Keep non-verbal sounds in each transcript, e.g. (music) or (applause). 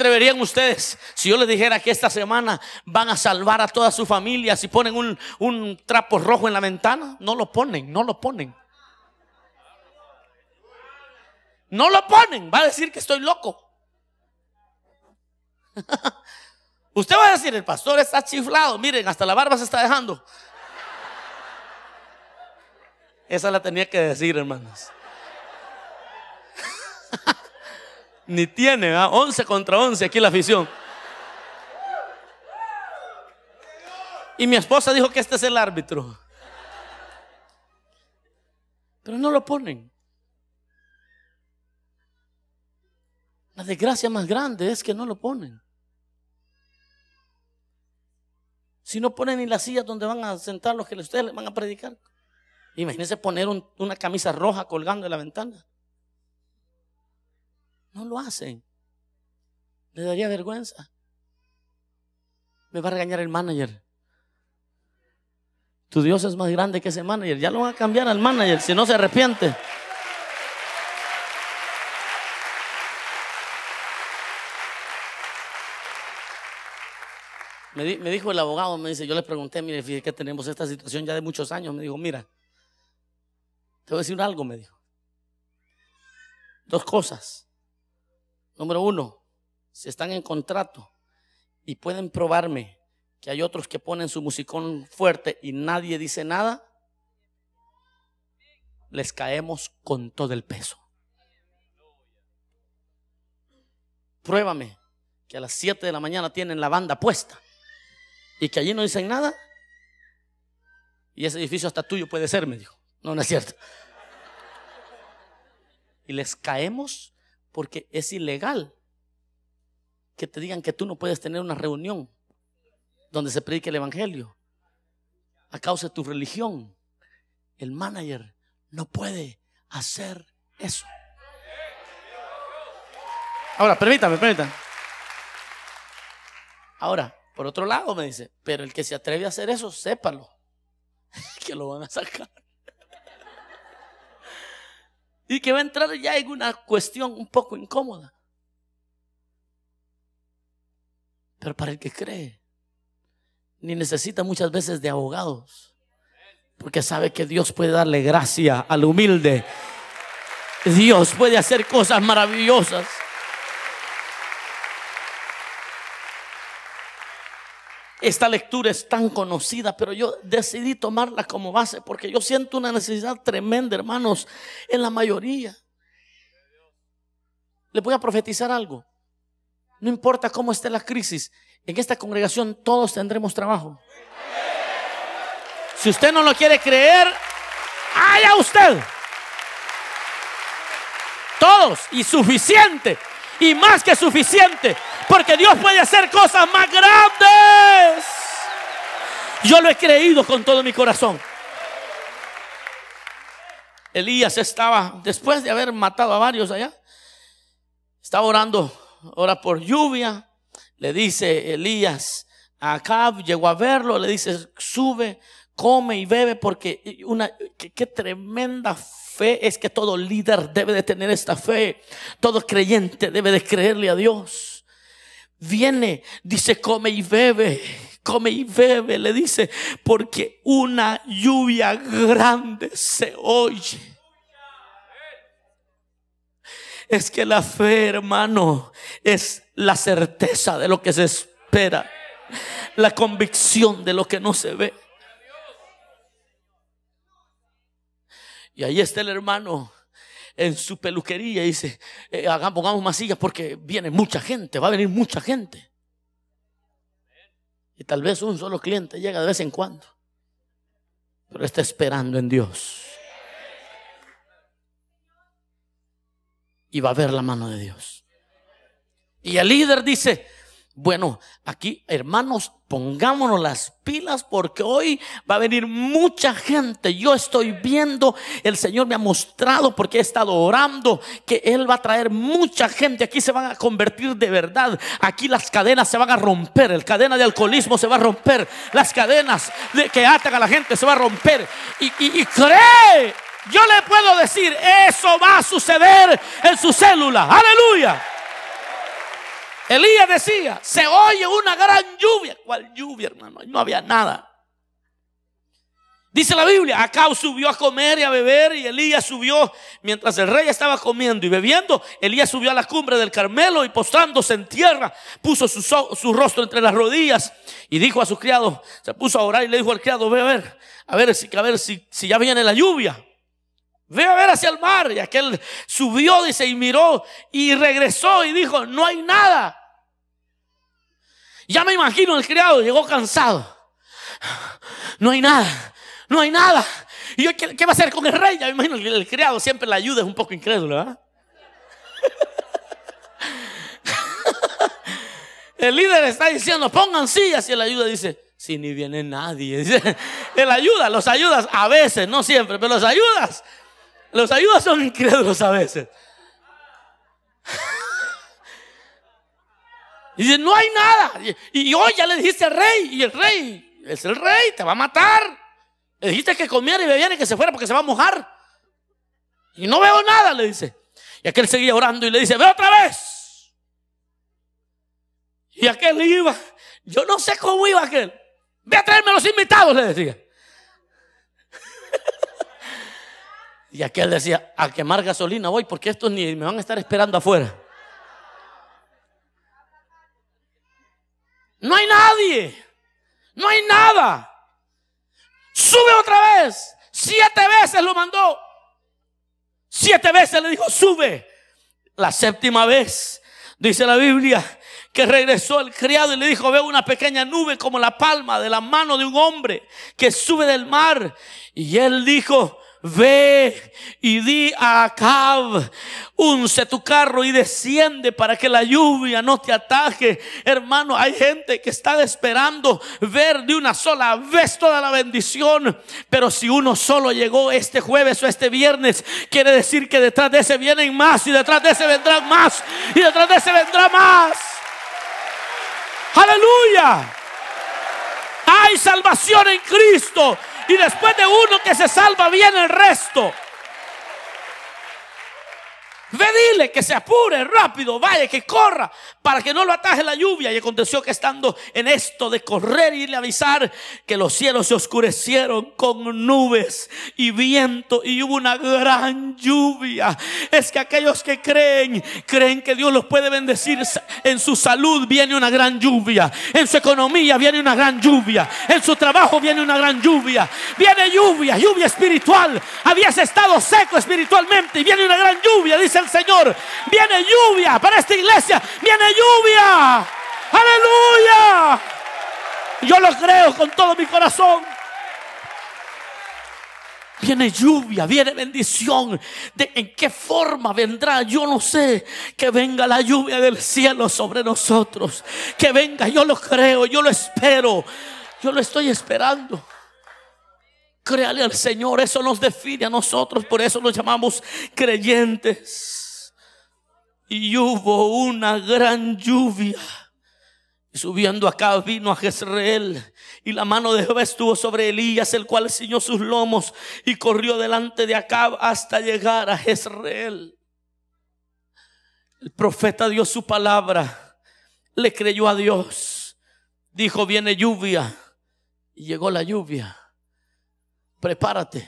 atreverían ustedes si yo les dijera que esta semana van a salvar a toda su familia si ponen un, un trapo rojo en la ventana? No lo ponen, no lo ponen. No lo ponen, va a decir que estoy loco. (laughs) Usted va a decir, el pastor está chiflado, miren, hasta la barba se está dejando. Esa la tenía que decir, hermanos. ni tiene, a ¿ah? 11 contra 11 aquí la afición. Y mi esposa dijo que este es el árbitro. Pero no lo ponen. La desgracia más grande es que no lo ponen. Si no ponen ni la silla donde van a sentar los que ustedes les van a predicar. Imagínense poner una camisa roja colgando en la ventana. No lo hacen. Le daría vergüenza. Me va a regañar el manager. Tu Dios es más grande que ese manager. Ya lo van a cambiar al manager si no se arrepiente. Me, dijo el abogado, me dice, yo le pregunté, mire, fíjate que tenemos esta situación ya de muchos años. Me dijo, mira, te voy a decir algo, me dijo. Dos cosas. Número uno, si están en contrato y pueden probarme que hay otros que ponen su musicón fuerte y nadie dice nada, les caemos con todo el peso. Pruébame que a las 7 de la mañana tienen la banda puesta y que allí no dicen nada. Y ese edificio hasta tuyo puede ser, me dijo. No, no es cierto. Y les caemos porque es ilegal que te digan que tú no puedes tener una reunión donde se predique el Evangelio a causa de tu religión. El manager no puede hacer eso. Ahora, permítame, permítame. Ahora, por otro lado me dice, pero el que se atreve a hacer eso, sépalo, (laughs) que lo van a sacar y que va a entrar ya en una cuestión un poco incómoda. Pero para el que cree, ni necesita muchas veces de abogados, porque sabe que Dios puede darle gracia al humilde. Dios puede hacer cosas maravillosas. Esta lectura es tan conocida, pero yo decidí tomarla como base porque yo siento una necesidad tremenda, hermanos, en la mayoría. Le voy a profetizar algo. No importa cómo esté la crisis, en esta congregación todos tendremos trabajo. Si usted no lo quiere creer, haya usted. Todos y suficiente y más que suficiente porque Dios puede hacer cosas más grandes. Yo lo he creído con todo mi corazón. Elías estaba, después de haber matado a varios allá, estaba orando, ora por lluvia. Le dice Elías a Acab, llegó a verlo, le dice, sube, come y bebe, porque una, qué tremenda fe es que todo líder debe de tener esta fe, todo creyente debe de creerle a Dios viene, dice, come y bebe, come y bebe, le dice, porque una lluvia grande se oye. Es que la fe, hermano, es la certeza de lo que se espera, la convicción de lo que no se ve. Y ahí está el hermano en su peluquería y dice, eh, pongamos más sillas porque viene mucha gente, va a venir mucha gente. Y tal vez un solo cliente llega de vez en cuando, pero está esperando en Dios. Y va a ver la mano de Dios. Y el líder dice, bueno, aquí, hermanos, pongámonos las pilas porque hoy va a venir mucha gente. Yo estoy viendo, el Señor me ha mostrado porque he estado orando que Él va a traer mucha gente. Aquí se van a convertir de verdad. Aquí las cadenas se van a romper. El cadena de alcoholismo se va a romper. Las cadenas que atan a la gente se va a romper. Y, y cree, yo le puedo decir, eso va a suceder en su célula. Aleluya. Elías decía, se oye una gran lluvia. ¿Cuál lluvia, hermano? No había nada. Dice la Biblia, Acá subió a comer y a beber y Elías subió, mientras el rey estaba comiendo y bebiendo, Elías subió a la cumbre del Carmelo y postrándose en tierra, puso su, rostro entre las rodillas y dijo a sus criados, se puso a orar y le dijo al criado, ve a ver, a ver, si, a ver si, si ya viene la lluvia. Ve a ver hacia el mar. Y aquel subió, dice, y miró y regresó y dijo, no hay nada. Ya me imagino el criado, llegó cansado. No hay nada, no hay nada. ¿Y qué, va a hacer con el rey? Ya me imagino el, criado siempre la ayuda, es un poco incrédulo, ¿verdad? ¿ah? (laughs) El líder está diciendo, pongan sillas y el ayuda dice, si ni viene nadie. (laughs) el ayuda, los ayudas a veces, no siempre, pero los ayudas. Los ayudas son incrédulos a veces. Y dice, no hay nada. Y, hoy ya le dijiste al rey, y el rey, es el rey, te va a matar. Le dijiste que comiera y bebiera y que se fuera porque se va a mojar. Y no veo nada, le dice. Y aquel seguía orando y le dice, ve otra vez. Y aquel iba, yo no sé cómo iba aquel. Ve a traerme a los invitados, le decía. (laughs) y aquel decía, a quemar gasolina voy porque estos ni me van a estar esperando afuera. No hay nadie. No hay nada. Sube otra vez. Siete veces lo mandó. Siete veces le dijo, sube. La séptima vez, dice la Biblia, que regresó el criado y le dijo, veo una pequeña nube como la palma de la mano de un hombre que sube del mar. Y él dijo, ve y di a Acab, unce tu carro y desciende para que la lluvia no te ataje. Hermano, hay gente que está esperando ver de una sola vez toda la bendición, pero si uno solo llegó este jueves o este viernes, quiere decir que detrás de ese vienen más y detrás de ese vendrán más y detrás de ese vendrá más. Aleluya. Hay salvación en Cristo. Y después de uno que se salva, viene el resto. Ve, dile que se apure rápido, vaya, que corra, para que no lo ataje la lluvia. Y aconteció que estando en esto de correr y le avisar, que los cielos se oscurecieron con nubes y viento y hubo una gran lluvia. Es que aquellos que creen, creen que Dios los puede bendecir. En su salud viene una gran lluvia, en su economía viene una gran lluvia, en su trabajo viene una gran lluvia. Viene lluvia, lluvia espiritual. Habías estado seco espiritualmente y viene una gran lluvia dice el Señor. Viene lluvia para esta iglesia. Viene lluvia. Aleluya. Yo lo creo con todo mi corazón. Viene lluvia, viene bendición. ¿De ¿En qué forma vendrá? Yo no sé. Que venga la lluvia del cielo sobre nosotros. Que venga, yo lo creo, yo lo espero. Yo lo estoy esperando. Créale al Señor, eso nos define a nosotros, por eso nos llamamos creyentes. Y hubo una gran lluvia. Y subiendo acá vino a Jezreel, y la mano de Jehová estuvo sobre Elías, el cual ciñó sus lomos y corrió delante de acá hasta llegar a Jezreel. El profeta dio su palabra, le creyó a Dios, dijo, viene lluvia, y llegó la lluvia. Prepárate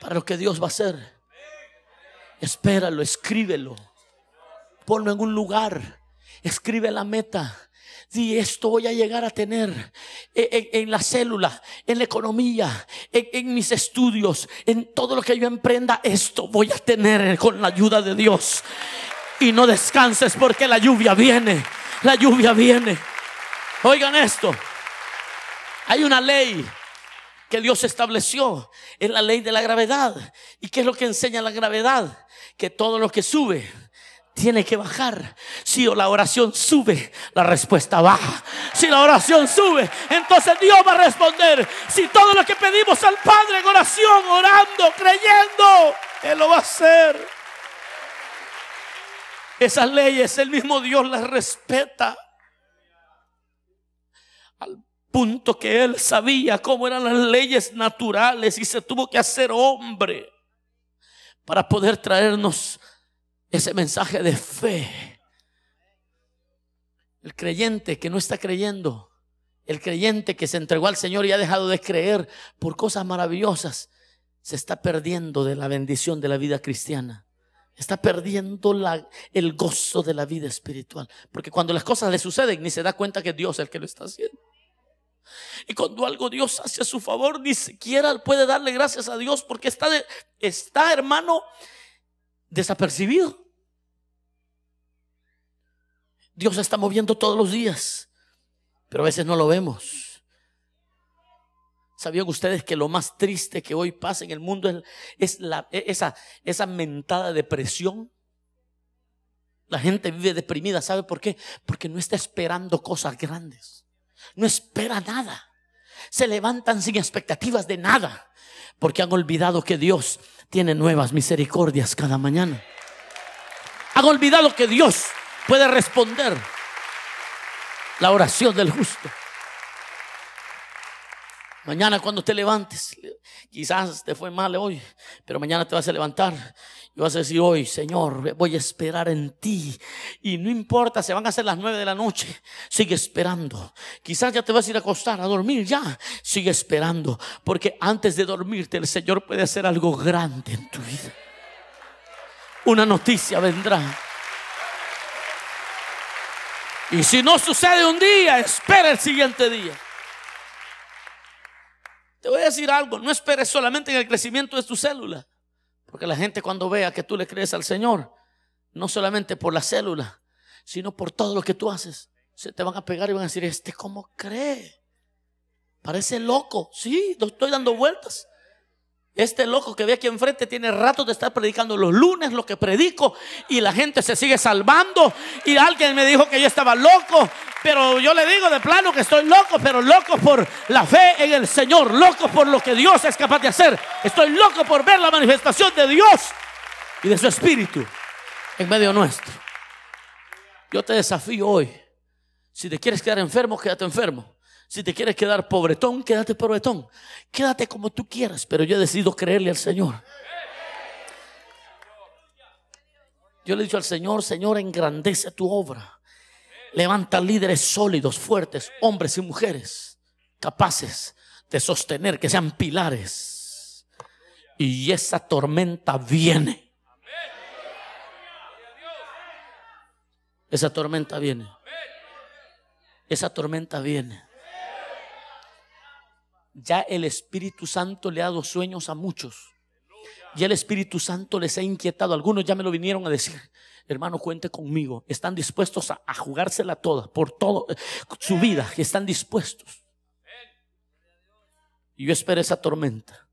para lo que Dios va a hacer. Espéralo, escríbelo. Ponlo en un lugar. Escribe la meta. Di esto voy a llegar a tener en, la célula, en la economía, en, en, mis estudios, en todo lo que yo emprenda, esto voy a tener con la ayuda de Dios. Y no descanses porque la lluvia viene, la lluvia viene. Oigan esto, hay una ley que Dios estableció En la ley de la gravedad. ¿Y qué es lo que enseña la gravedad? Que todo lo que sube tiene que bajar. Si la oración sube, la respuesta baja. Si la oración sube, entonces Dios va a responder. Si todo lo que pedimos al Padre en oración, orando, creyendo, Él lo va a hacer. Esas leyes el mismo Dios las respeta que él sabía cómo eran las leyes naturales y se tuvo que hacer hombre para poder traernos ese mensaje de fe. El creyente que no está creyendo, el creyente que se entregó al Señor y ha dejado de creer por cosas maravillosas, se está perdiendo de la bendición de la vida cristiana. Está perdiendo el gozo de la vida espiritual. Porque cuando las cosas le suceden, ni se da cuenta que Dios es el que lo está haciendo. Y cuando algo Dios hace a su favor, ni siquiera puede darle gracias a Dios porque está, está hermano, desapercibido. Dios se está moviendo todos los días, pero a veces no lo vemos. ¿Sabían ustedes que lo más triste que hoy pasa en el mundo es, la, esa, esa mentada depresión? La gente vive deprimida, ¿sabe por qué? Porque no está esperando cosas grandes. No espera nada. Se levantan sin expectativas de nada. Porque han olvidado que Dios tiene nuevas misericordias cada mañana. Han olvidado que Dios puede responder la oración del justo. Mañana cuando te levantes, Quizás te fue mal hoy, pero mañana te vas a levantar y vas a decir hoy, Señor, voy a esperar en ti. Y no importa, se van a hacer las nueve de la noche, sigue esperando. Quizás ya te vas a ir a acostar, a dormir ya, sigue esperando. Porque antes de dormirte el Señor puede hacer algo grande en tu vida. Una noticia vendrá. Y si no sucede un día, espera el siguiente día. Te voy a decir algo, no esperes solamente en el crecimiento de tu célula, porque la gente cuando vea que tú le crees al Señor, no solamente por la célula, sino por todo lo que tú haces, se te van a pegar y van a decir, este cómo cree, parece loco, sí, estoy dando vueltas. Este loco que ve aquí enfrente tiene rato de estar predicando los lunes lo que predico y la gente se sigue salvando. Y alguien me dijo que yo estaba loco, pero yo le digo de plano que estoy loco, pero loco por la fe en el Señor, loco por lo que Dios es capaz de hacer. Estoy loco por ver la manifestación de Dios y de su Espíritu en medio nuestro. Yo te desafío hoy. Si te quieres quedar enfermo, quédate enfermo. Si te quieres quedar pobretón, quédate pobretón. Quédate como tú quieras, pero yo he decidido creerle al Señor. Yo le he dicho al Señor, Señor, engrandece tu obra. Levanta líderes sólidos, fuertes, hombres y mujeres, capaces de sostener, que sean pilares. Y esa tormenta viene. Esa tormenta viene. Esa tormenta viene ya el Espíritu Santo le ha dado sueños a muchos. Ya el Espíritu Santo les ha inquietado. Algunos ya me lo vinieron a decir. (laughs) Hermano, cuente conmigo. Están dispuestos a, jugársela toda, por todo eh, su vida. Están dispuestos. Y yo espero esa tormenta.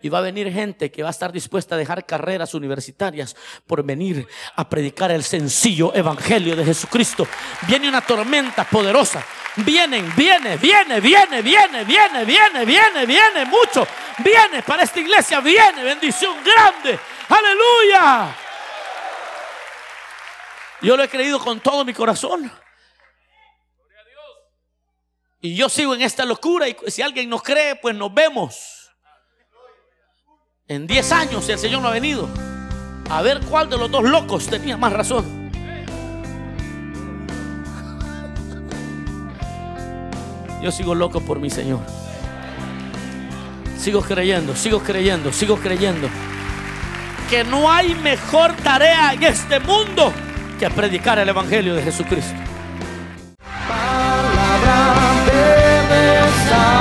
Y va a venir gente que va a estar dispuesta a dejar carreras universitarias por venir a predicar el sencillo evangelio de Jesucristo. Viene una tormenta poderosa. Vienen, viene, viene, viene, viene, viene, viene, viene, viene mucho. Viene para esta iglesia, viene bendición grande. Aleluya. Yo lo he creído con todo mi corazón. Y yo sigo en esta locura y si alguien nos cree, pues nos vemos. En 10 años el Señor no ha venido. A ver cuál de los dos locos tenía más razón. Yo sigo loco por mi Señor. Sigo creyendo, sigo creyendo, sigo creyendo. Que no hay mejor tarea en este mundo que predicar el Evangelio de Jesucristo. Palabra